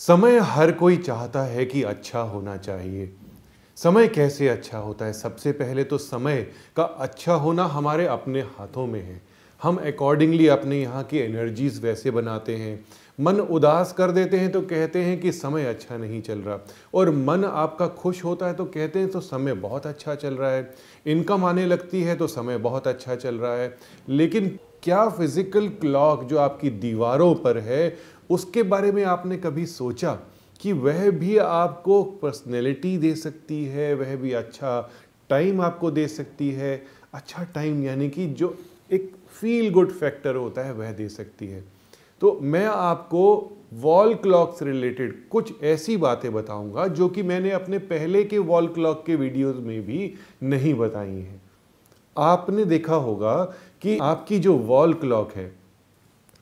समय हर कोई चाहता है कि अच्छा होना चाहिए समय कैसे अच्छा होता है सबसे पहले तो समय का अच्छा होना हमारे अपने हाथों में है हम अकॉर्डिंगली अपने यहाँ की एनर्जीज़ वैसे बनाते हैं मन उदास कर देते हैं तो कहते हैं कि समय अच्छा नहीं चल रहा और मन आपका खुश होता है तो कहते हैं तो समय बहुत अच्छा चल रहा है इनकम आने लगती है तो समय बहुत अच्छा चल रहा है लेकिन क्या फिज़िकल क्लॉक जो आपकी दीवारों पर है उसके बारे में आपने कभी सोचा कि वह भी आपको पर्सनैलिटी दे सकती है वह भी अच्छा टाइम आपको दे सकती है अच्छा टाइम यानी कि जो एक फील गुड फैक्टर होता है वह दे सकती है तो मैं आपको वॉल क्लॉक से रिलेटेड कुछ ऐसी बातें बताऊंगा जो कि मैंने अपने पहले के वॉल क्लॉक के वीडियोस में भी नहीं बताई हैं आपने देखा होगा कि आपकी जो वॉल क्लॉक है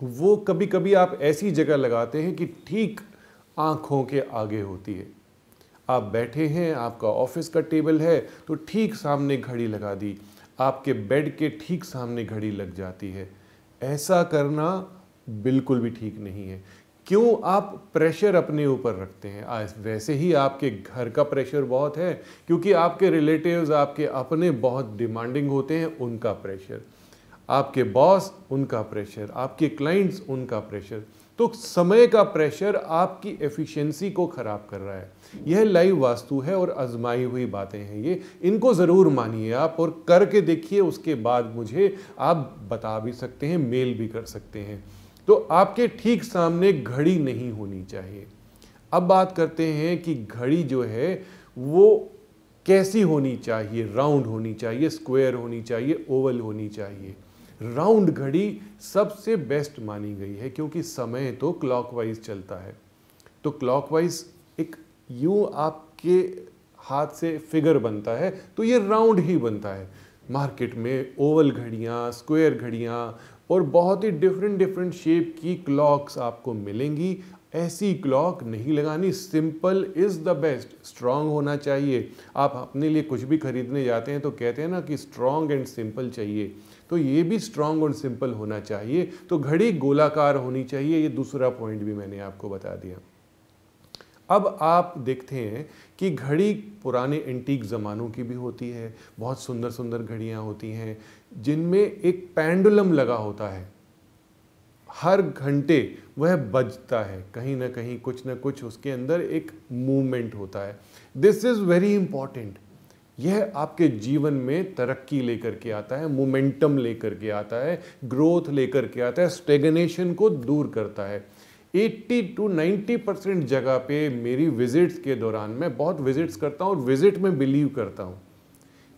वो कभी कभी आप ऐसी जगह लगाते हैं कि ठीक आँखों के आगे होती है आप बैठे हैं आपका ऑफिस का टेबल है तो ठीक सामने घड़ी लगा दी आपके बेड के ठीक सामने घड़ी लग जाती है ऐसा करना बिल्कुल भी ठीक नहीं है क्यों आप प्रेशर अपने ऊपर रखते हैं आज वैसे ही आपके घर का प्रेशर बहुत है क्योंकि आपके रिलेटिव्स आपके अपने बहुत डिमांडिंग होते हैं उनका प्रेशर आपके बॉस उनका प्रेशर आपके क्लाइंट्स उनका प्रेशर तो समय का प्रेशर आपकी एफिशिएंसी को ख़राब कर रहा है यह लाइव वास्तु है और आजमाई हुई बातें हैं ये इनको ज़रूर मानिए आप और करके देखिए उसके बाद मुझे आप बता भी सकते हैं मेल भी कर सकते हैं तो आपके ठीक सामने घड़ी नहीं होनी चाहिए अब बात करते हैं कि घड़ी जो है वो कैसी होनी चाहिए राउंड होनी चाहिए स्क्वायर होनी चाहिए ओवल होनी चाहिए राउंड घड़ी सबसे बेस्ट मानी गई है क्योंकि समय तो क्लॉकवाइज चलता है तो क्लॉकवाइज एक यूं आपके हाथ से फिगर बनता है तो ये राउंड ही बनता है मार्केट में ओवल घड़ियाँ स्क्वायर घड़ियाँ और बहुत ही डिफरेंट डिफरेंट शेप की क्लॉक्स आपको मिलेंगी ऐसी क्लॉक नहीं लगानी simple is the best strong होना चाहिए आप अपने लिए कुछ भी खरीदने जाते हैं तो कहते हैं ना कि स्ट्रॉन्ग एंड सिंपल चाहिए तो ये भी स्ट्रांग और सिंपल होना चाहिए तो घड़ी गोलाकार होनी चाहिए ये दूसरा पॉइंट भी मैंने आपको बता दिया अब आप देखते हैं कि घड़ी पुराने एंटीक ज़मानों की भी होती है बहुत सुंदर सुंदर घड़ियाँ होती हैं जिनमें एक पैंडुलम लगा होता है हर घंटे वह बजता है कहीं ना कहीं कुछ ना कुछ उसके अंदर एक मूवमेंट होता है दिस इज़ वेरी इंपॉर्टेंट यह आपके जीवन में तरक्की लेकर के आता है मोमेंटम लेकर के आता है ग्रोथ लेकर के आता है स्टेगनेशन को दूर करता है एट्टी टू नाइन्टी परसेंट जगह पे मेरी विजिट्स के दौरान मैं बहुत विजिट्स करता हूँ और विजिट में बिलीव करता हूँ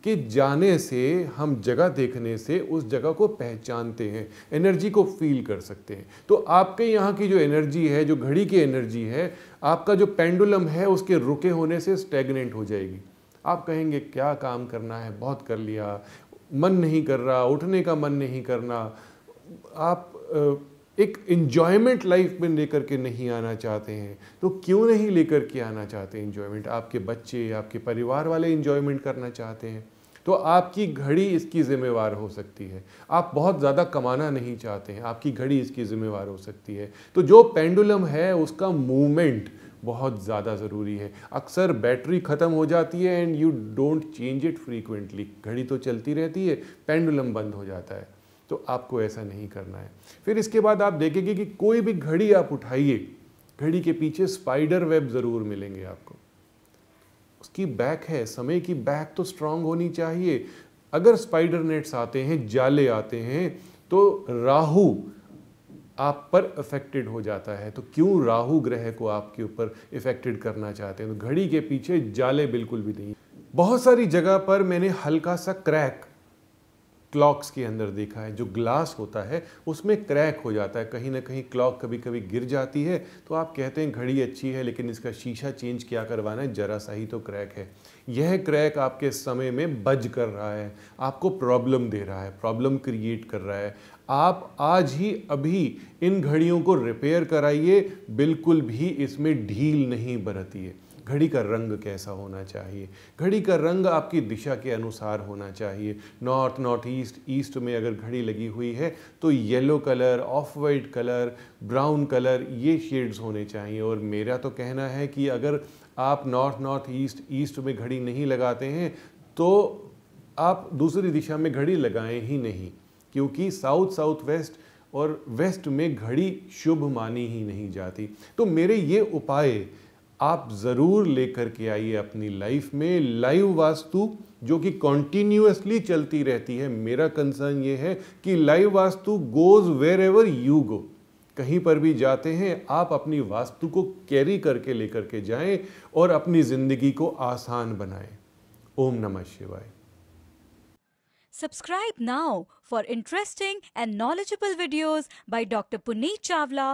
कि जाने से हम जगह देखने से उस जगह को पहचानते हैं एनर्जी को फील कर सकते हैं तो आपके यहाँ की जो एनर्जी है जो घड़ी की एनर्जी है आपका जो पेंडुलम है उसके रुके होने से स्टेगनेंट हो जाएगी आप कहेंगे क्या काम करना है बहुत कर लिया मन नहीं कर रहा उठने का मन नहीं करना आप एक इन्जॉयमेंट लाइफ में लेकर के नहीं आना चाहते हैं तो क्यों नहीं लेकर के आना चाहते इन्जॉयमेंट आपके बच्चे आपके परिवार वाले इन्जॉयमेंट करना चाहते हैं तो आपकी घड़ी इसकी ज़िम्मेवार हो सकती है आप बहुत ज़्यादा कमाना नहीं चाहते हैं आपकी घड़ी इसकी ज़िम्मेवार हो सकती है तो जो पेंडुलम है उसका मूवमेंट बहुत ज़्यादा ज़रूरी है अक्सर बैटरी ख़त्म हो जाती है and you don't change it frequently घड़ी तो चलती रहती है पेंडुलम बंद हो जाता है तो आपको ऐसा नहीं करना है फिर इसके बाद आप देखेंगे कि कोई भी घड़ी आप उठाइए घड़ी के पीछे स्पाइडर वेब ज़रूर मिलेंगे आपको उसकी बैक है समय की बैक तो स्ट्रांग होनी चाहिए अगर स्पाइडर नेट्स आते हैं जाले आते हैं तो राहु आप पर अफेक्टेड हो जाता है तो क्यों राहु ग्रह को आपके ऊपर इफेक्टेड करना चाहते हैं तो घड़ी के पीछे जाले बिल्कुल भी नहीं बहुत सारी जगह पर मैंने हल्का सा क्रैक क्लॉक्स के अंदर देखा है जो ग्लास होता है उसमें क्रैक हो जाता है कहीं ना कहीं क्लॉक कभी कभी गिर जाती है तो आप कहते हैं घड़ी अच्छी है लेकिन इसका शीशा चेंज क्या करवाना है ज़रा सा ही तो क्रैक है यह क्रैक आपके समय में बज कर रहा है आपको प्रॉब्लम दे रहा है प्रॉब्लम क्रिएट कर रहा है आप आज ही अभी इन घड़ियों को रिपेयर कराइए बिल्कुल भी इसमें ढील नहीं बरतिए घड़ी का रंग कैसा होना चाहिए घड़ी का रंग आपकी दिशा के अनुसार होना चाहिए नॉर्थ नॉर्थ ईस्ट ईस्ट में अगर घड़ी लगी हुई है तो yellow colour off white colour brown colour ये शेड्स होने चाहिए और मेरा तो कहना है कि अगर आप नॉर्थ नॉर्थ ईस्ट ईस्ट में घड़ी नहीं लगाते हैं तो आप दूसरी दिशा में घड़ी लगाएं ही नहीं क्योंकि साउथ साउथ वेस्ट और वेस्ट में घड़ी शुभ मानी ही नहीं जाती तो मेरे ये उपाय आप ज़रूर लेकर के आइए अपनी लाइफ में लाइव वास्तु जो कि कॉन्टीन्यूसली चलती रहती है मेरा कंसर्न ये है कि live vastu goes wherever you go कहीं पर भी जाते हैं आप अपनी वास्तु को कैरी करके लेकर के जाएं और अपनी ज़िंदगी को आसान बनाएं ओम नमः शिवाय Subscribe now for interesting and knowledgeable videos by Dr. Puneet Chavla.